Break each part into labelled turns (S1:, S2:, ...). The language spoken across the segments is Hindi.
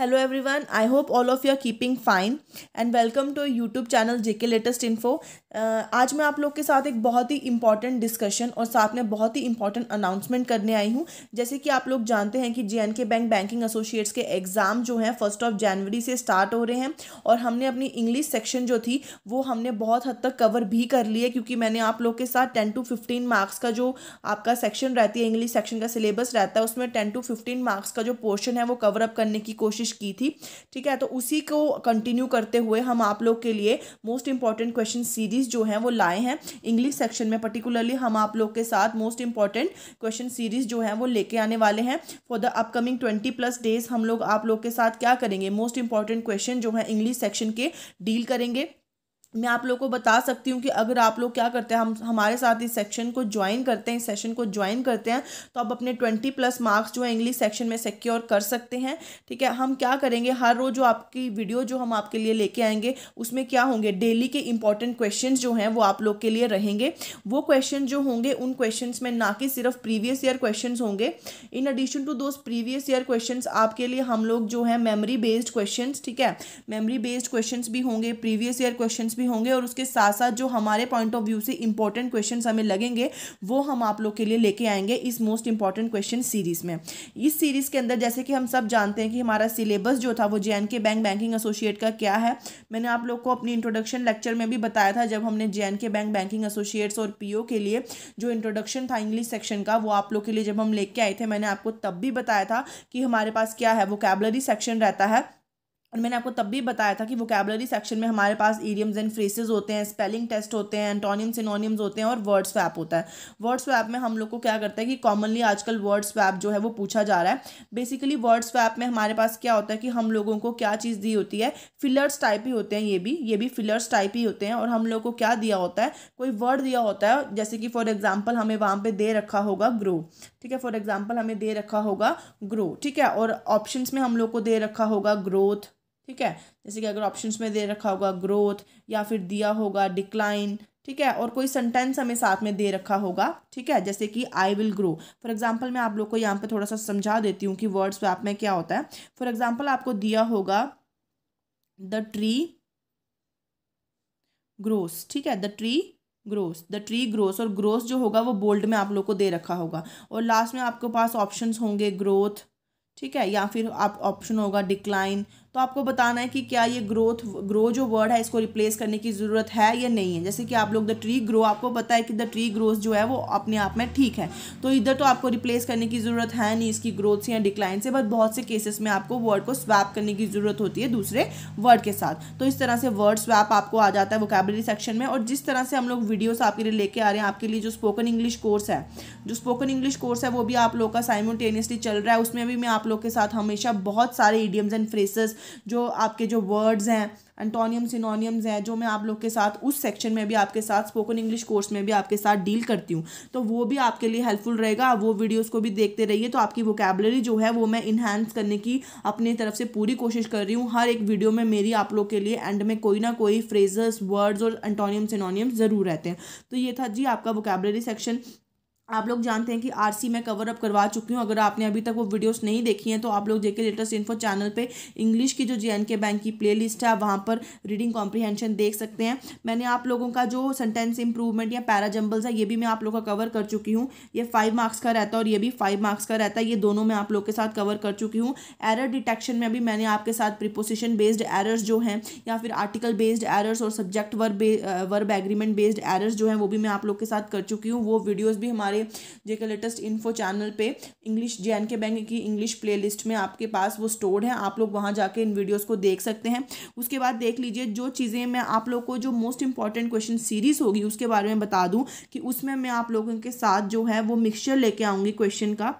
S1: hello everyone, I hope all of you are keeping fine and welcome to YouTube channel JK Latest latest info uh, आज मैं आप लोग के साथ एक बहुत ही इंपॉर्टेंट डिस्कशन और साथ में बहुत ही इंपॉर्टेंट अनाउंसमेंट करने आई हूँ जैसे कि आप लोग जानते हैं कि J and K bank banking associates के एग्ज़ाम जो हैं फर्स्ट ऑफ जनवरी से स्टार्ट हो रहे हैं और हमने अपनी इंग्लिश सेक्शन जो थी वो हमने बहुत हद तक कवर भी कर ली है क्योंकि मैंने आप लोग के साथ टेन टू फिफ्टीन मार्क्स का जो आपका सेक्शन रहती है इंग्लिश सेक्शन का सिलेबस रहता है उसमें टेन टू फिफ्टीन मार्क्स का जो पोर्शन है वो कवर अप करने की कोशिश कोशिश की थी ठीक है तो उसी को कंटिन्यू करते हुए हम आप लोग के लिए मोस्ट इंपॉर्टेंट क्वेश्चन सीरीज जो है वो लाए हैं इंग्लिश सेक्शन में पर्टिकुलरली हम आप लोग के साथ मोस्ट इंपॉर्टेंट क्वेश्चन सीरीज जो है वो लेके आने वाले हैं for the upcoming twenty plus days हम लोग आप लोग के साथ क्या करेंगे मोस्ट इंपॉर्टेंट क्वेश्चन जो है इंग्लिश सेक्शन के डील करेंगे मैं आप लोगों को बता सकती हूँ कि अगर आप लोग क्या करते हैं हम हमारे साथ इस सेक्शन को ज्वाइन करते हैं इस सेशन को ज्वाइन करते हैं तो आप अपने ट्वेंटी प्लस मार्क्स जो है इंग्लिश सेक्शन में सिक्योर कर सकते हैं ठीक है हम क्या करेंगे हर रोज़ जो आपकी वीडियो जो हम आपके लिए लेके आएंगे उसमें क्या होंगे डेली के इंपॉर्टेंट क्वेश्चन जो हैं वो आप लोग के लिए रहेंगे वो क्वेश्चन जो होंगे उन क्वेश्चन में ना कि सिर्फ प्रीवियस ईयर क्वेश्चन होंगे in addition to those previous year question आपके लिए हम लोग जो है मेमरी बेस्ड क्वेश्चन ठीक है मेमरी बेस्ड क्वेश्चन भी होंगे प्रीवियस ईयर क्वेश्चन भी होंगे और उसके साथ साथ जो हमारे पॉइंट ऑफ व्यू से इंपॉर्टेंट क्वेश्चन हमें लगेंगे वो हम आप लोग के लिए लेके आएंगे इस मोस्ट इंपॉर्टेंट क्वेश्चन सीरीज में इस सीरीज के अंदर जैसे कि हम सब जानते हैं कि हमारा सिलेबस जो था वो जे के बैंक बैंकिंग एसोसिएट का क्या है मैंने आप लोग को अपनी इंट्रोडक्शन लेक्चर में भी बताया था जब हमने जे के बैंक बैंकिंग एसोसिएट्स और ओ के लिए जो इंट्रोडक्शन था इंग्लिश सेक्शन का वो आप लोग के लिए जब हम लेके आए थे मैंने आपको तब भी बताया था कि हमारे पास क्या है वो कैबलरी सेक्शन रहता है और मैंने आपको तब भी बताया था कि वोकेबलरी सेक्शन में हमारे पास ईडियम्स एंड फ्रेसेस होते हैं स्पेलिंग टेस्ट होते हैं एंटोनियम सिनोनियम्स होते हैं और वर्ड स्वैप होता है वर्ड्स स्वैप में हम लोग को क्या करता है कि कॉमनली आजकल वर्ड्स स्वैप जो है वो पूछा जा रहा है बेसिकली वर्ड्स स्वैप में हमारे पास क्या होता है कि हम लोगों को क्या चीज़ दी होती है फिलर्स टाइप ही होते हैं ये भी ये भी फिलर्स टाइप ही होते हैं और हम लोग को क्या दिया होता है कोई वर्ड दिया होता है जैसे कि फॉर एग्जाम्पल हमें वहाँ पर दे रखा होगा ग्रो ठीक है फॉर एग्जाम्पल हमें दे रखा होगा ग्रो ठीक है और ऑप्शन में हम लोग को दे रखा होगा ग्रोथ ठीक है जैसे कि अगर ऑप्शंस में दे रखा होगा ग्रोथ या फिर दिया होगा डिक्लाइन ठीक है और कोई सेंटेंस हमें साथ में दे रखा होगा ठीक है जैसे कि I will grow for example मैं आप लोग को यहाँ पे थोड़ा सा समझा देती हूँ कि वर्ड्स आप में क्या होता है फॉर एग्जांपल आपको दिया होगा द ट्री ग्रोस ठीक है the tree grows the tree grows और ग्रोस जो होगा वो बोल्ड में आप लोग को दे रखा होगा और लास्ट में आपके पास ऑप्शन होंगे ग्रोथ ठीक है या फिर आप ऑप्शन होगा डिक्लाइन तो आपको बताना है कि क्या ये ग्रोथ ग्रो जो वर्ड है इसको रिप्लेस करने की ज़रूरत है या नहीं है जैसे कि आप लोग द ट्री ग्रो आपको पता है कि द ट्री ग्रोथ जो है वो अपने आप में ठीक है तो इधर तो आपको रिप्लेस करने की ज़रूरत है नहीं इसकी ग्रोथ से या डिक्लाइन से बट बहुत से केसेस में आपको वर्ड को स्वैप करने की ज़रूरत होती है दूसरे वर्ड के साथ तो इस तरह से वर्ड स्वैप आपको आ जाता है वोकेबलरी सेक्शन में और जिस तरह से हम लोग वीडियोज आपके लिए लेके आ रहे हैं आपके लिए जो स्पोकन इंग्लिश कोर्स है जो स्पोकन इंग्लिश कोर्स है वो भी आप लोग का साइमोटेनियसली चल रहा है उसमें भी मैं आप लोग के साथ हमेशा बहुत सारे ईडियम्स एंड फ्रेसेस जो आपके जो वर्ड्स हैं एंटोनियम सिनोनियम्स हैं जो मैं आप लोग के साथ उस सेक्शन में भी आपके साथ स्पोकन इंग्लिश कोर्स में भी आपके साथ डील करती हूँ तो वो भी आपके लिए हेल्पफुल रहेगा वो वीडियोज़ को भी देखते रहिए तो आपकी वोकेबलरी जो है वो मैं इन्हेंस करने की अपनी तरफ से पूरी कोशिश कर रही हूँ हर एक वीडियो में मेरी आप लोग के लिए एंड में कोई ना कोई फ्रेजेस वर्ड्स और एंटोनियम सिनोनियम्स ज़रूर रहते हैं तो ये था जी आपका वोकेबलरी सेक्शन आप लोग जानते हैं कि आरसी मैं कवर अप करवा चुकी हूँ अगर आपने अभी तक वो वीडियोस नहीं देखी हैं तो आप लोग जेके लेटेस्ट इन्फो चैनल पे इंग्लिश की जो के बैंक की प्लेलिस्ट है आप वहाँ पर रीडिंग कॉम्प्रीहेंशन देख सकते हैं मैंने आप लोगों का जो सेंटेंस इंप्रूवमेंट या पैरा जम्बल्स है ये भी मैं आप लोग का कवर कर चुकी हूँ ये फाइव मार्क्स का रहता है और ये भी फाइव मार्क्स का रहता है ये दोनों मैं आप लोग के साथ कवर कर चुकी हूँ एरर डिटेक्शन में भी मैंने आपके साथ प्रिपोजिशन बेस्ड एरर्स जो हैं या फिर आर्टिकल बेस्ड एरर्स और subject verb verb agreement based errors जो हैं वो भी मैं आप लोग के साथ कर चुकी हूँ वो वीडियोज़ भी हमारे हमारे जेके लेटेस्ट इन्फो चैनल पे इंग्लिश जे के बैंक की इंग्लिश प्लेलिस्ट में आपके पास वो स्टोर्ड है आप लोग वहाँ जाके इन वीडियोज़ को देख सकते हैं उसके बाद देख लीजिए जो चीज़ें मैं आप लोग को जो मोस्ट इंपॉर्टेंट क्वेश्चन सीरीज़ होगी उसके बारे में बता दूँ कि उसमें मैं आप लोगों के साथ जो है वो मिक्सचर लेके आऊँगी क्वेश्चन का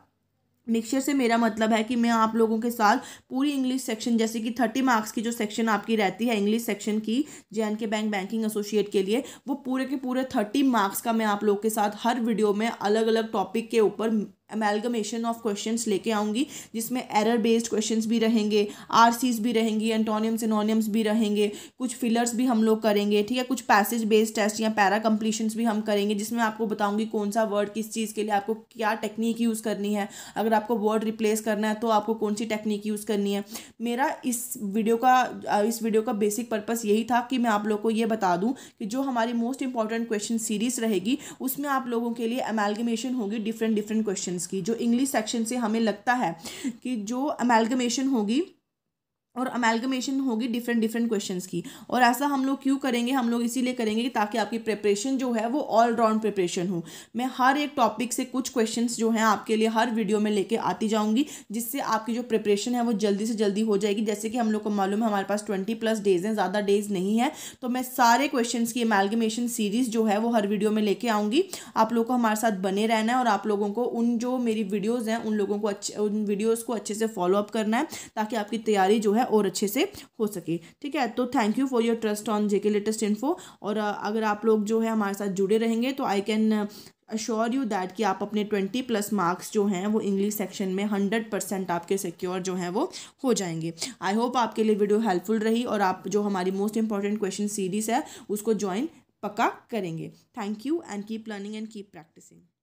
S1: मिक्सचर से मेरा मतलब है कि मैं आप लोगों के साथ पूरी इंग्लिश सेक्शन जैसे कि थर्टी मार्क्स की जो सेक्शन आपकी रहती है इंग्लिश सेक्शन की जे के बैंक बैंकिंग एसोसिएट के लिए वो पूरे के पूरे थर्टी मार्क्स का मैं आप लोगों के साथ हर वीडियो में अलग अलग टॉपिक के ऊपर अमेलगमेशन ऑफ क्वेश्चंस लेके आऊँगी जिसमें एरर बेस्ड क्वेश्चंस भी रहेंगे आर भी रहेंगी एंटोनियम्स एनोनियम्स भी रहेंगे कुछ फिलर्स भी हम लोग करेंगे ठीक है कुछ पैसेज बेस्ड टेस्ट या पैरा कम्प्लीशंस भी हम करेंगे जिसमें आपको बताऊँगी कौन सा वर्ड किस चीज़ के लिए आपको क्या टेक्निक यूज़ करनी है अगर आपको वर्ड रिप्लेस करना है तो आपको कौन सी टेक्निक यूज़ करनी है मेरा इस वीडियो का इस वीडियो का बेसिक पर्पज़ यही था कि मैं आप लोग को ये बता दूँ कि जो हमारी मोस्ट इंपॉर्टेंट क्वेश्चन सीरीज़ रहेगी उसमें आप लोगों के लिए अमेलगमेशन होगी डिफरेंट डिफरेंट क्वेश्चन सेक्शंस की जो इंग्लिश सेक्शन से हमें लगता है कि जो अमेलगमेशन होगी और अमेलगमेशन होगी डिफरेंट डिफरेंट क्वेश्चंस की और ऐसा हम लोग क्यों करेंगे हम लोग इसीलिए करेंगे कि ताकि आपकी प्रिपरेशन जो है वो ऑल राउंड प्रिपरेशन हो मैं हर एक टॉपिक से कुछ क्वेश्चंस जो हैं आपके लिए हर वीडियो में लेके आती जाऊंगी जिससे आपकी जो प्रिपरेशन है वो जल्दी से जल्दी हो जाएगी जैसे कि हम लोग को मालूम है हमारे पास ट्वेंटी प्लस डेज हैं ज़्यादा डेज नहीं है तो मैं सारे क्वेश्चन की अमेलगमेशन सीरीज़ जो है वो हर वीडियो में लेके आऊँगी आप लोग को हमारे साथ बने रहना है और आप लोगों को उन जो मेरी वीडियोज़ हैं उन लोगों को अच्छे उन वीडियोज़ को अच्छे से फॉलोअप करना है ताकि आपकी तैयारी जो है और अच्छे से हो सके ठीक है तो thank you for your trust on JK latest info और अगर आप लोग जो है हमारे साथ जुड़े रहेंगे तो I can assure you that कि आप अपने ट्वेंटी प्लस मार्क्स जो हैं वो इंग्लिश सेक्शन में हंड्रेड परसेंट आपके सिक्योर जो हैं वो हो जाएंगे आई होप आपके लिए वीडियो हेल्पफुल रही और आप जो हमारी मोस्ट इंपॉर्टेंट क्वेश्चन सीरीज़ है उसको ज्वाइन पक्का करेंगे thank you and keep learning and keep practising